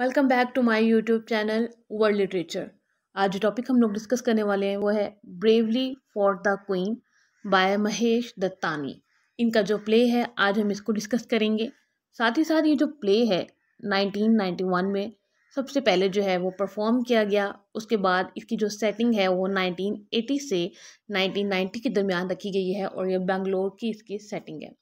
welcome back to my YouTube channel world literature आज जो topic हम लोग डिस्कस करने वाले हैं वो है bravely for the queen by Mahesh Dattani इनका जो प्ले है आज हम इसको डिस्कस करेंगे साथ ही साथ ये जो प्ले है 1991 में सबसे पहले जो है वो परफॉर्म किया गया उसके बाद इसकी जो सेटिंग है वो 1980 से 1990 के दरमियान रखी गई है और ये बेंगलोर की इसकी सेटिंग है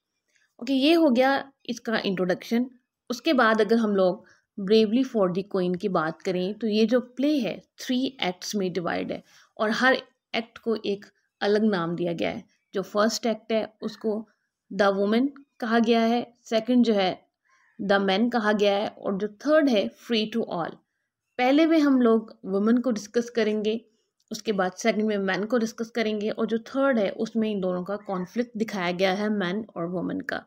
ओके ये हो गया इसका इंट्रोडक्शन उसके बाद अगर हम लोग ब्रेवली फॉर द कोइन की बात करें तो ये जो प्ले है थ्री एक्ट्स में डिवाइड है और हर एक्ट को एक अलग नाम दिया गया है जो फर्स्ट एक्ट है उसको द वुमेन कहा गया है सेकंड जो है द मैन कहा गया है और जो थर्ड है फ्री टू ऑल पहले में हम लोग वुमेन को डिस्कस करेंगे उसके बाद सेकंड में मैन को डिस्कस करेंगे और जो थर्ड है उसमें इन दोनों का कॉन्फ्लिक्ट दिखाया गया है मैन और वुमेन का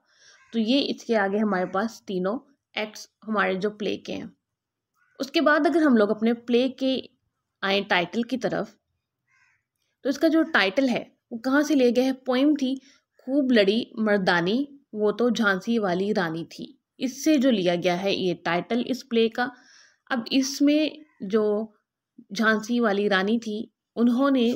तो ये इसके आगे हमारे पास तीनों एक्ट्स हमारे जो प्ले के हैं उसके बाद अगर हम लोग अपने प्ले के आए टाइटल की तरफ तो इसका जो टाइटल है वो कहाँ से ले गया है पोइम थी खूब लड़ी मर्दानी वो तो झांसी वाली रानी थी इससे जो लिया गया है ये टाइटल इस प्ले का अब इसमें जो झांसी वाली रानी थी उन्होंने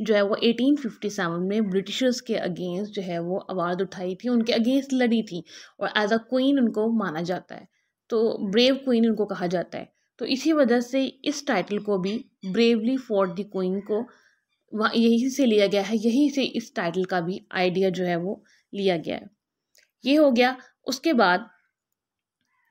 जो है वो 1857 में ब्रिटिशर्स के अगेंस्ट जो है वो आवाज़ उठाई थी उनके अगेंस्ट लड़ी थी और एज अ क्वीन उनको माना जाता है तो ब्रेव क्वीन उनको कहा जाता है तो इसी वजह से इस टाइटल को भी ब्रेवली फॉर द क्वीन को वहाँ यहीं से लिया गया है यहीं से इस टाइटल का भी आइडिया जो है वो लिया गया है ये हो गया उसके बाद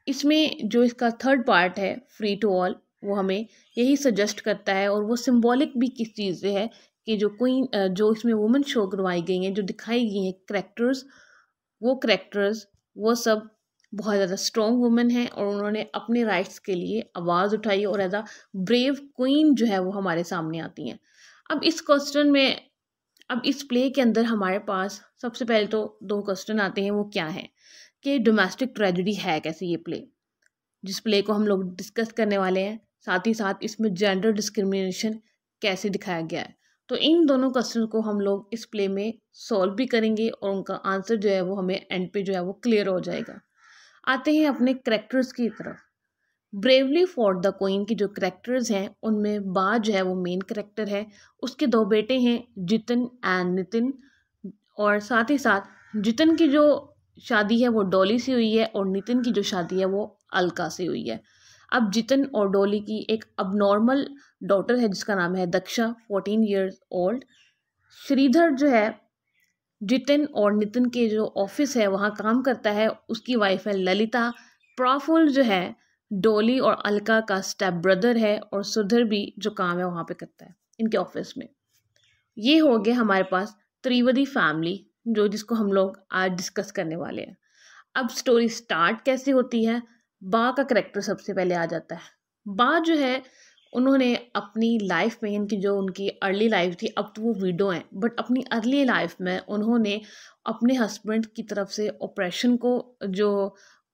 इसमें जो इसका थर्ड पार्ट है फ्री टू ऑल वो हमें यही सजेस्ट करता है और वो सिंबॉलिक भी किस चीज़ से है कि जो क्वीन जो इसमें वुमेन शो करवाई गई हैं जो दिखाई गई हैं करेक्टर्स वो करेक्टर्स वो सब बहुत ज़्यादा स्ट्रॉन्ग वुमेन हैं और उन्होंने अपने राइट्स के लिए आवाज़ उठाई और एज अ ब्रेव क्वीन जो है वो हमारे सामने आती हैं अब इस क्वेश्चन में अब इस प्ले के अंदर हमारे पास सबसे पहले तो दो क्वेश्चन आते हैं वो क्या हैं कि डोमेस्टिक ट्रेजिडी है कैसे ये प्ले जिस प्ले को हम लोग डिस्कस करने वाले हैं साथ ही साथ इसमें जेंडर डिस्क्रिमिनेशन कैसे दिखाया गया है तो इन दोनों क्वेश्चन को हम लोग इस प्ले में सॉल्व भी करेंगे और उनका आंसर जो है वो हमें एंड पे जो है वो क्लियर हो जाएगा आते हैं अपने करेक्टर्स की तरफ ब्रेवली फॉर द कोइन के जो करेक्टर्स हैं उनमें बा जो है वो मेन करेक्टर है उसके दो बेटे हैं जितिन एंड नितिन और साथ ही साथ जितिन की जो शादी है वो डॉली से हुई है और नितिन की जो शादी है वो अलका से हुई है अब जितन और डोली की एक अब नॉर्मल डॉटर है जिसका नाम है Daksha fourteen years old Shridhar जो है जितिन और नितिन के जो ऑफिस है वहाँ काम करता है उसकी वाइफ है ललिता प्राफुल जो है डोली और अलका का स्टेप ब्रदर है और सुधर भी जो काम है वहाँ पे करता है इनके ऑफिस में ये हो गया हमारे पास त्रिवदी फैमिली जो जिसको हम लोग आज डिस्कस करने वाले हैं अब स्टोरी स्टार्ट कैसे होती है बा का करेक्टर सबसे पहले आ जाता है बा जो है उन्होंने अपनी लाइफ में इनकी जो उनकी अर्ली लाइफ थी अब तो वो वीडो हैं बट अपनी अर्ली लाइफ में उन्होंने अपने हस्बैंड की तरफ से ऑपरेशन को जो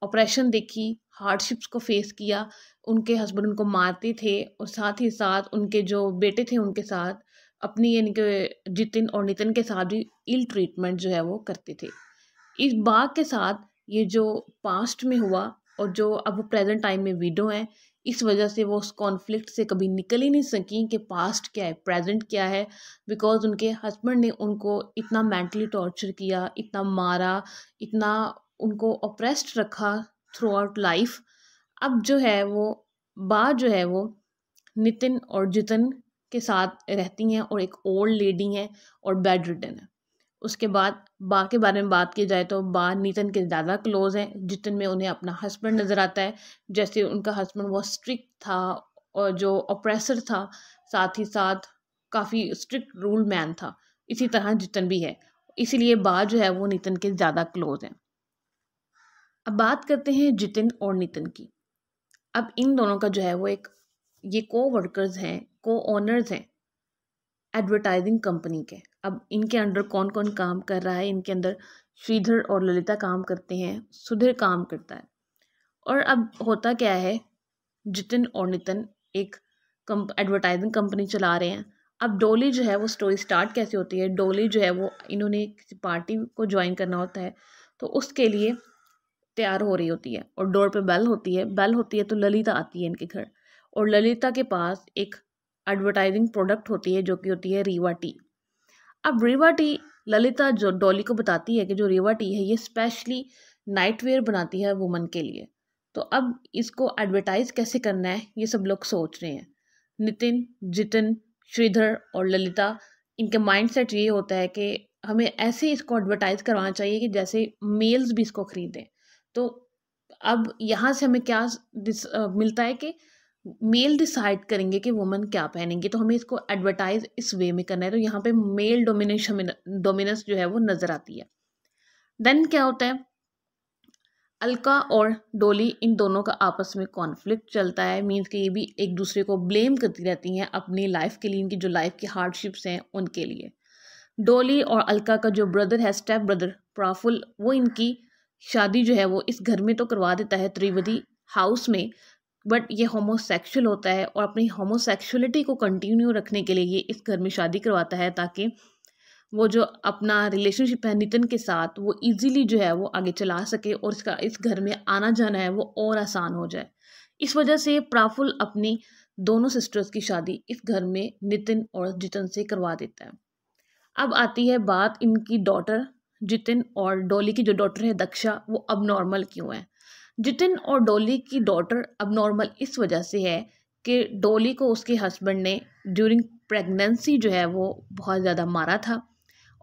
ऑपरेशन देखी हार्डशिप्स को फेस किया उनके हस्बैंड उनको मारते थे और साथ ही साथ उनके जो बेटे थे उनके साथ अपनी यानी कि जितिन और नितिन के साथ भी इल ट्रीटमेंट जो है वो करते थे इस बाग के साथ ये जो पास्ट में हुआ और जो अब प्रेजेंट टाइम में विडो हैं इस वजह से वो उस कॉन्फ्लिक्ट से कभी निकल ही नहीं सकी कि पास्ट क्या है प्रेजेंट क्या है बिकॉज उनके हस्बैंड ने उनको इतना मेंटली टॉर्चर किया इतना मारा इतना उनको ऑप्रेस्ड रखा थ्रू आउट लाइफ अब जो है वो बा जो है वो नितिन और जितन के साथ रहती हैं और एक ओल्ड लेडी हैं और बेड रिटन है उसके बाद बा के बारे में बात की जाए तो बा नीतन के ज़्यादा क्लोज़ हैं जितन में उन्हें अपना हस्बैंड नज़र आता है जैसे उनका हस्बैंड बहुत स्ट्रिक्ट था और जो ऑप्रेसर था साथ ही साथ काफ़ी स्ट्रिक्ट रूल मैन था इसी तरह जितन भी है इसीलिए बा जो है वो नितिन के ज़्यादा क्लोज हैं अब बात करते हैं जितिन और नितिन की अब इन दोनों का जो है वो एक ये को वर्कर्स हैं को ओनर्स हैं एडवर्टाइजिंग कंपनी के अब इनके अंडर कौन कौन काम कर रहा है इनके अंदर श्रीधर और ललिता काम करते हैं सुधीर काम करता है और अब होता क्या है जितिन और नितिन एक कंप एडवर्टाइजिंग कंपनी चला रहे हैं अब डोली जो है वो स्टोरी स्टार्ट कैसे होती है डोली जो है वो इन्होंने किसी पार्टी को ज्वाइन करना होता है तो उसके लिए तैयार हो रही होती है और डोर पे बेल होती है बेल होती है तो ललिता आती है इनके घर और ललिता के पास एक एडवर्टाइजिंग प्रोडक्ट होती है जो कि होती है रीवा टी अब रेवा टी ललिता जो डॉली को बताती है कि जो रेवा टी है ये स्पेशली नाइट वेयर बनाती है वुमन के लिए तो अब इसको एडवर्टाइज कैसे करना है ये सब लोग सोच रहे हैं नितिन जितिन श्रीधर और ललिता इनके माइंडसेट ये होता है कि हमें ऐसे इसको एडवर्टाइज करवाना चाहिए कि जैसे मेल्स भी इसको ख़रीदें तो अब यहाँ से हमें क्या मिलता है कि मेल डिसाइड करेंगे कि वुमेन क्या पहनेंगी तो हमें इसको एडवर्टाइज इस वे में करना है तो यहाँ पे मेल डोमिनेशन डोमिनेंस जो है वो नज़र आती है देन क्या होता है अलका और डोली इन दोनों का आपस में कॉन्फ्लिक्ट चलता है मीन्स कि ये भी एक दूसरे को ब्लेम करती रहती हैं अपनी लाइफ के लिए इनकी जो लाइफ की हार्डशिप्स हैं उनके लिए डोली और अलका का जो ब्रदर है स्टेप ब्रदर प्राफुल वो इनकी शादी जो है वो इस घर में तो करवा देता है त्रिवेदी हाउस में बट ये होमोसेक्सुअल होता है और अपनी होमोसेक्सुअलिटी को कंटिन्यू रखने के लिए ये इस घर में शादी करवाता है ताकि वो जो अपना रिलेशनशिप है नितिन के साथ वो इजीली जो है वो आगे चला सके और इसका इस घर में आना जाना है वो और आसान हो जाए इस वजह से प्राफुल अपनी दोनों सिस्टर्स की शादी इस घर में नितिन और जितिन से करवा देता है अब आती है बात इनकी डॉटर जितिन और डोली की जो डॉटर है दक्षा वो अब नॉर्मल क्यों है जितिन और डोली की डॉटर अब नॉर्मल इस वजह से है कि डोली को उसके हस्बैंड ने ड्यूरिंग प्रेगनेंसी जो है वो बहुत ज़्यादा मारा था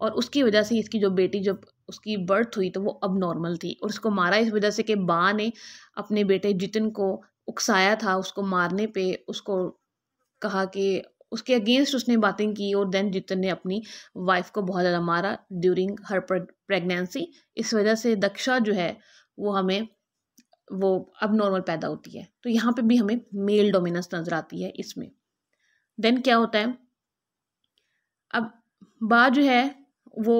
और उसकी वजह से इसकी जो बेटी जब उसकी बर्थ हुई तो वो अब नॉर्मल थी और उसको मारा इस वजह से कि बा ने अपने बेटे जितिन को उकसाया था उसको मारने पे उसको कहा कि उसके अगेंस्ट उसने बातें की और देन जितन ने अपनी वाइफ को बहुत ज़्यादा मारा ड्यूरिंग हर प्रेगनेंसी इस वजह से दक्षा जो है वो हमें वो अब नॉर्मल पैदा होती है तो यहाँ पे भी हमें मेल डोमिनेंस नज़र आती है इसमें देन क्या होता है अब बा जो है वो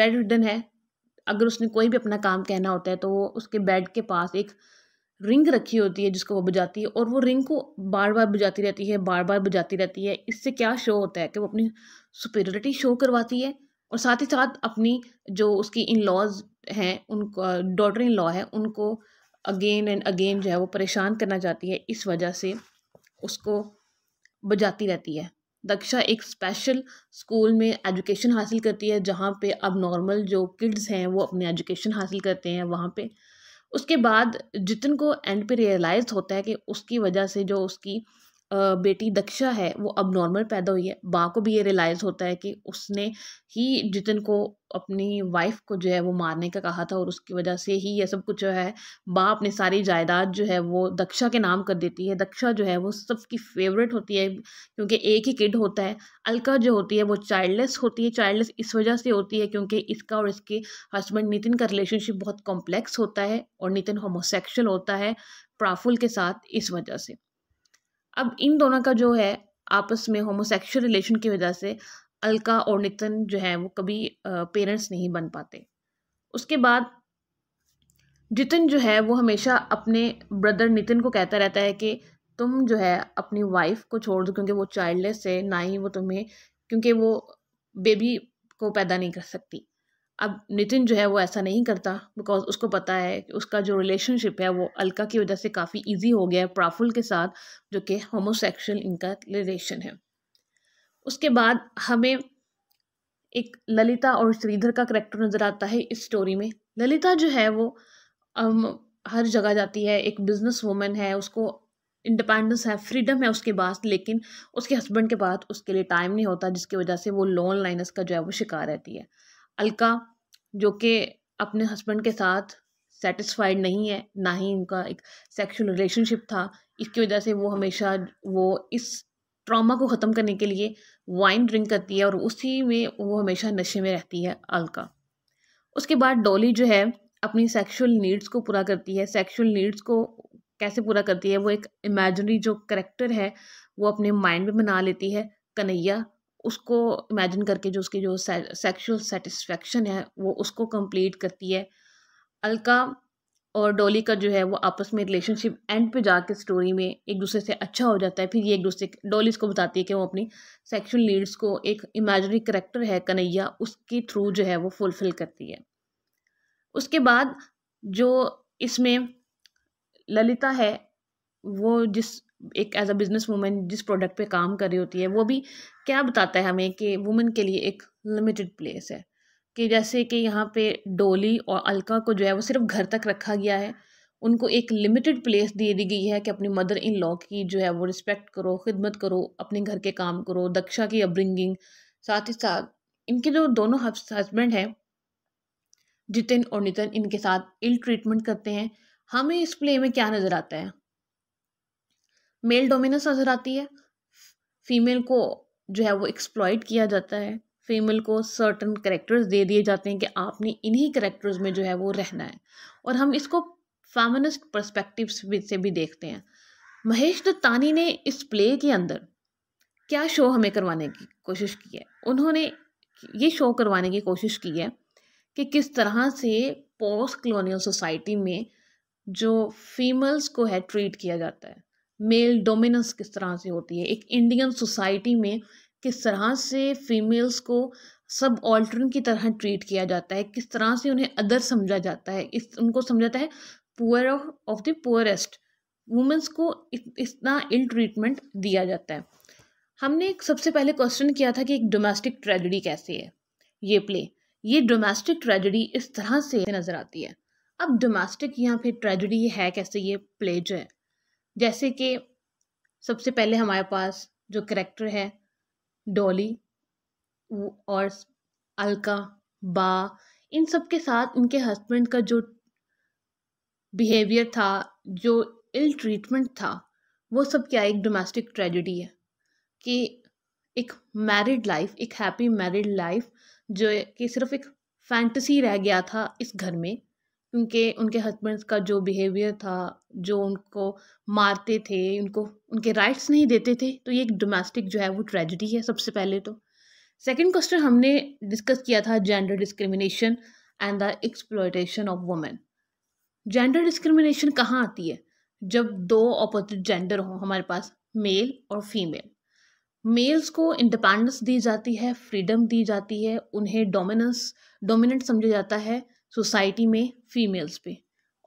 बेड रिडन है अगर उसने कोई भी अपना काम कहना होता है तो वो उसके बेड के पास एक रिंग रखी होती है जिसको वो बजाती है और वो रिंग को बार बार बजाती रहती है बार बार बजाती रहती है इससे क्या शो होता है कि वो अपनी सुपेरिटी शो करवाती है और साथ ही साथ अपनी जो उसकी इन लॉज हैं उनको डॉटर इन लॉ है उनको अगेन एंड अगेन जो है वो परेशान करना चाहती है इस वजह से उसको बजाती रहती है दक्षा एक स्पेशल स्कूल में एजुकेशन हासिल करती है जहाँ पे अब नॉर्मल जो किड्स हैं वो अपने एजुकेशन हासिल करते हैं वहाँ पे उसके बाद जितन को एंड पे रियलाइज़ होता है कि उसकी वजह से जो उसकी बेटी दक्षा है वो अब नॉर्मल पैदा हुई है बा को भी ये रियलाइज़ होता है कि उसने ही जितिन को अपनी वाइफ को जो है वो मारने का कहा था और उसकी वजह से ही ये सब कुछ जो है बा अपनी सारी जायदाद जो है वो दक्षा के नाम कर देती है दक्षा जो है वो सबकी फेवरेट होती है क्योंकि एक ही किड होता है अलका जो होती है वो चाइल्डलेस होती है चाइल्डलेस इस वजह से होती है क्योंकि इसका और इसके हस्बैंड नितिन का रिलेशनशिप बहुत कॉम्प्लेक्स होता है और नितिन होमोसेक्शुअल होता है प्राफुल के साथ इस वजह से अब इन दोनों का जो है आपस में होमोसेक्सुअल रिलेशन की वजह से अलका और नितिन जो है वो कभी पेरेंट्स नहीं बन पाते उसके बाद जितिन जो है वो हमेशा अपने ब्रदर नितिन को कहता रहता है कि तुम जो है अपनी वाइफ को छोड़ दो क्योंकि वो चाइल्डलेस है ना ही वो तुम्हें क्योंकि वो बेबी को पैदा नहीं कर सकती अब नितिन जो है वो ऐसा नहीं करता बिकॉज उसको पता है कि उसका जो रिलेशनशिप है वो अलका की वजह से काफ़ी इजी हो गया है प्राफुल के साथ जो कि होमोसेक्शुअल इनका रिलेशन है उसके बाद हमें एक ललिता और श्रीधर का करेक्टर नज़र आता है इस स्टोरी में ललिता जो है वो अम, हर जगह जाती है एक बिजनेस वूमेन है उसको इंडिपेंडेंस है फ्रीडम है उसके पास लेकिन उसके हस्बैंड के पास उसके लिए टाइम नहीं होता जिसकी वजह से वो लोन लाइनस का जो है वो शिकार रहती है अलका जो कि अपने हस्बैंड के साथ सेटिस्फाइड नहीं है ना ही उनका एक सेक्सुअल रिलेशनशिप था इसकी वजह से वो हमेशा वो इस ट्रॉमा को ख़त्म करने के लिए वाइन ड्रिंक करती है और उसी में वो हमेशा नशे में रहती है अलका उसके बाद डॉली जो है अपनी सेक्सुअल नीड्स को पूरा करती है सेक्सुअल नीड्स को कैसे पूरा करती है वो एक इमेजनरी जो करेक्टर है वो अपने माइंड में बना लेती है कन्हैया उसको इमेजिन करके जो उसकी जो सेक्सुअल सेटिस्फेक्शन है वो उसको कंप्लीट करती है अलका और डोली का जो है वो आपस में रिलेशनशिप एंड पे जाके स्टोरी में एक दूसरे से अच्छा हो जाता है फिर ये एक दूसरे डोली इसको बताती है कि वो अपनी सेक्शुअल नीड्स को एक इमेजनरी करेक्टर है कन्हैया उसके थ्रू जो है वो फुलफिल करती है उसके बाद जो इसमें ललिता है वो जिस एक एज अ बिजनेस वूमेन जिस प्रोडक्ट पे काम कर रही होती है वो भी क्या बताता है हमें कि वुमेन के लिए एक लिमिटेड प्लेस है कि जैसे कि यहाँ पे डोली और अलका को जो है वो सिर्फ घर तक रखा गया है उनको एक लिमिटेड प्लेस दे दी गई है कि अपनी मदर इन लॉ की जो है वो रिस्पेक्ट करो खिदमत करो अपने घर के काम करो दक्षा की अपब्रिंगिंग साथ ही साथ इनके जो दोनों हस्बैंड हैं जितिन और नितिन इनके साथ इल ट्रीटमेंट करते हैं हमें इस प्ले में क्या नज़र आता है मेल डोमिनेंस नज़र आती है फीमेल को जो है वो एक्सप्लॉयट किया जाता है फीमेल को सर्टन करेक्टर्स दे दिए जाते हैं कि आपने इन्हीं करेक्टर्स में जो है वो रहना है और हम इसको फैमनिस्ट परस्पेक्टिव से भी देखते हैं महेश दत्तानी ने इस प्ले के अंदर क्या शो हमें करवाने की कोशिश की है उन्होंने ये शो करवाने की कोशिश की है कि किस तरह से पोस्ट कॉलोनियल सोसाइटी में जो फीमेल्स को है ट्रीट किया जाता है मेल डोमिनेंस किस तरह से होती है एक इंडियन सोसाइटी में किस तरह से फीमेल्स को सब ऑल्टरन की तरह ट्रीट किया जाता है किस तरह से उन्हें अदर समझा जाता है इस उनको समझाता है poor of the poorest womens को इतना इल ट्रीटमेंट दिया जाता है हमने एक सबसे पहले क्वेश्चन किया था कि एक डोमेस्टिक ट्रेजडी कैसी है ये प्ले ये डोमेस्टिक ट्रेजडी इस तरह से नज़र आती है अब डोमेस्टिक यहाँ पे ट्रेजडी है कैसे ये प्ले जो है जैसे कि सबसे पहले हमारे पास जो करेक्टर है डॉली और अलका बा इन सब के साथ इनके हस्बैंड का जो बिहेवियर था जो इल ट्रीटमेंट था वो सब क्या एक डोमेस्टिक ट्रेजिडी है कि एक मैरिड लाइफ एक हैप्पी मैरिड लाइफ जो कि सिर्फ एक फैंटसी रह गया था इस घर में क्योंकि उनके हस्बैंड्स का जो बिहेवियर था जो उनको मारते थे उनको उनके राइट्स नहीं देते थे तो ये एक डोमेस्टिक जो है वो ट्रेजिडी है सबसे पहले तो सेकेंड क्वेश्चन हमने डिस्कस किया था gender discrimination and the exploitation of women gender discrimination कहाँ आती है जब दो अपोजिट जेंडर हों हमारे पास मेल और फीमेल मेल्स को इंडिपेंडेंस दी जाती है फ्रीडम दी जाती है उन्हें डोमिनेंस डोमिनेंट समझा जाता है सोसाइटी में फीमेल्स पे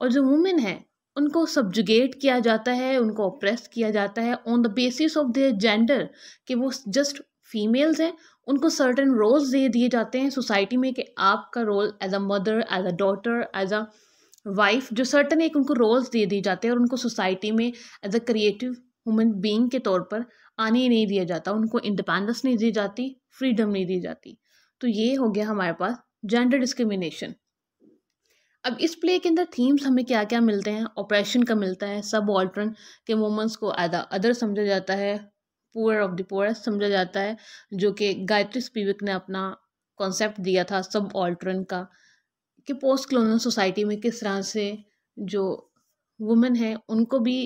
और जो वुमेन है उनको सब्जुगेट किया जाता है उनको ऑप्रेस किया जाता है on the basis of their gender कि वो जस्ट फीमेल्स हैं उनको सर्टन रोल्स दे दिए जाते हैं सोसाइटी में कि आपका role as a mother as a daughter as a wife जो सर्टन एक उनको रोल्स दे दिए जाते हैं और उनको सोसाइटी में as a creative human being के तौर पर आने ही नहीं दिया जाता उनको इंडिपेंडेंस नहीं दी जाती फ्रीडम नहीं दी जाती तो ये हो गया हमारे पास जेंडर डिस्क्रिमिनेशन अब इस प्ले के अंदर थीम्स हमें क्या क्या मिलते हैं ऑपरेशन का मिलता है सब ऑल्टरन के मोमेंट्स को आधा अदर समझा जाता है पुअर ऑफ द पुअरेस्ट समझा जाता है जो कि गायत्री स्पीविक ने अपना कॉन्सेप्ट दिया था सब ऑल्टरन का कि पोस्ट क्लोनल सोसाइटी में किस तरह से जो वुमेन है उनको भी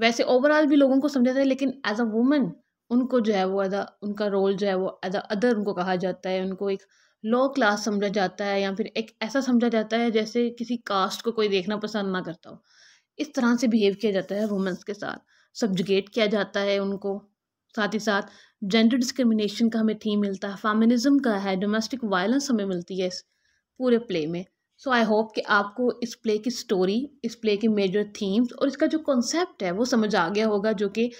वैसे ओवरऑल भी लोगों को समझा जाता है लेकिन एज अ वुमेन उनको जो है वो एज उनका रोल जो है वो एज अ अदर उनको कहा जाता है उनको एक लो क्लास समझा जाता है या फिर एक ऐसा समझा जाता है जैसे किसी कास्ट को कोई देखना पसंद ना करता हो इस तरह से बिहेव किया जाता है वुमेंस के साथ सब्जुगेट किया जाता है उनको साथ ही साथ जेंडर डिस्क्रिमिनेशन का हमें थीम मिलता है फेमिनिज्म का है डोमेस्टिक वायलेंस हमें मिलती है इस पूरे प्ले में सो आई होप कि आपको इस प्ले की स्टोरी इस प्ले के मेजर थीम्स और इसका जो कॉन्सेप्ट है वो समझ आ गया होगा जो कि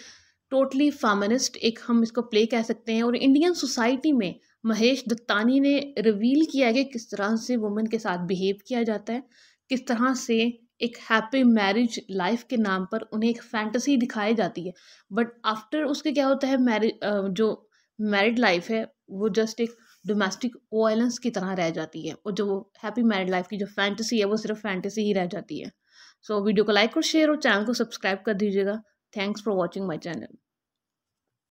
टोटली फेमिनिस्ट एक हम इसको प्ले कह सकते हैं और इंडियन सोसाइटी में महेश दत्तानी ने रिवील किया है कि किस तरह से वुमेन के साथ बिहेव किया जाता है किस तरह से एक हैप्पी मैरिज लाइफ के नाम पर उन्हें एक फैंटसी दिखाई जाती है बट आफ्टर उसके क्या होता है मैरिज जो मैरिड लाइफ है वो जस्ट एक डोमेस्टिक वायलेंस की तरह रह जाती है और जो हैप्पी मैरिड लाइफ की जो फैंटसी है वो सिर्फ फैंटसी ही रह जाती है सो so, वीडियो को लाइक और शेयर और चैनल को सब्सक्राइब कर दीजिएगा thanks for watching my channel